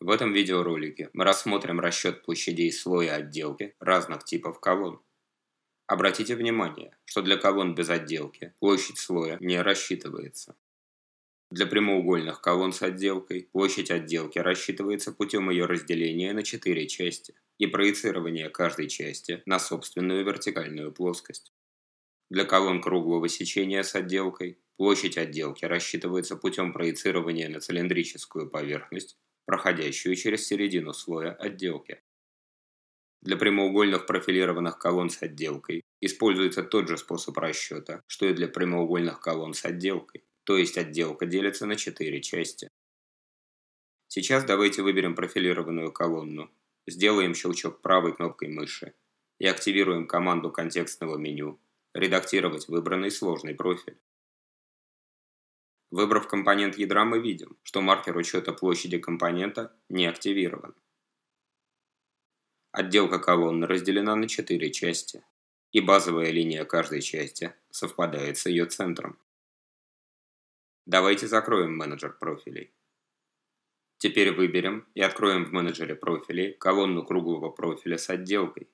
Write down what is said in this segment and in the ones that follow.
В этом видеоролике мы рассмотрим расчет площадей слоя отделки разных типов колонн. Обратите внимание, что для колонн без отделки площадь слоя не рассчитывается. Для прямоугольных колонн с отделкой площадь отделки рассчитывается путем ее разделения на четыре части и проецирования каждой части на собственную вертикальную плоскость. Для колонн круглого сечения с отделкой площадь отделки рассчитывается путем проецирования на цилиндрическую поверхность проходящую через середину слоя отделки. Для прямоугольных профилированных колонн с отделкой используется тот же способ расчета, что и для прямоугольных колонн с отделкой, то есть отделка делится на четыре части. Сейчас давайте выберем профилированную колонну, сделаем щелчок правой кнопкой мыши и активируем команду контекстного меню «Редактировать выбранный сложный профиль». Выбрав компонент ядра, мы видим, что маркер учета площади компонента не активирован. Отделка колонны разделена на четыре части, и базовая линия каждой части совпадает с ее центром. Давайте закроем менеджер профилей. Теперь выберем и откроем в менеджере профилей колонну круглого профиля с отделкой.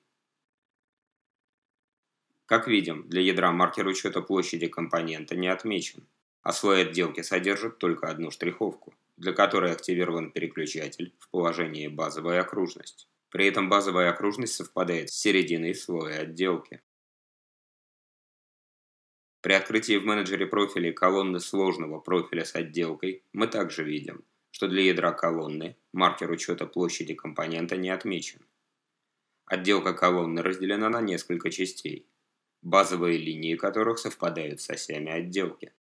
Как видим, для ядра маркер учета площади компонента не отмечен, а слой отделки содержит только одну штриховку, для которой активирован переключатель в положении «базовая окружность». При этом базовая окружность совпадает с серединой слоя отделки. При открытии в менеджере профилей колонны сложного профиля с отделкой мы также видим, что для ядра колонны маркер учета площади компонента не отмечен. Отделка колонны разделена на несколько частей, базовые линии которых совпадают с осями отделки.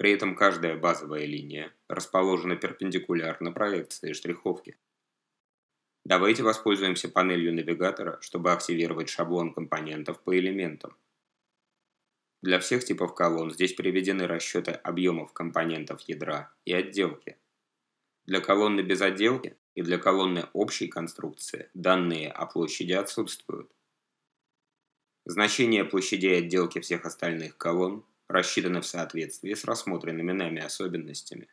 При этом каждая базовая линия расположена перпендикулярно проекции штриховки. Давайте воспользуемся панелью навигатора, чтобы активировать шаблон компонентов по элементам. Для всех типов колонн здесь приведены расчеты объемов компонентов ядра и отделки. Для колонны без отделки и для колонны общей конструкции данные о площади отсутствуют. Значения площадей отделки всех остальных колонн рассчитаны в соответствии с рассмотренными нами особенностями.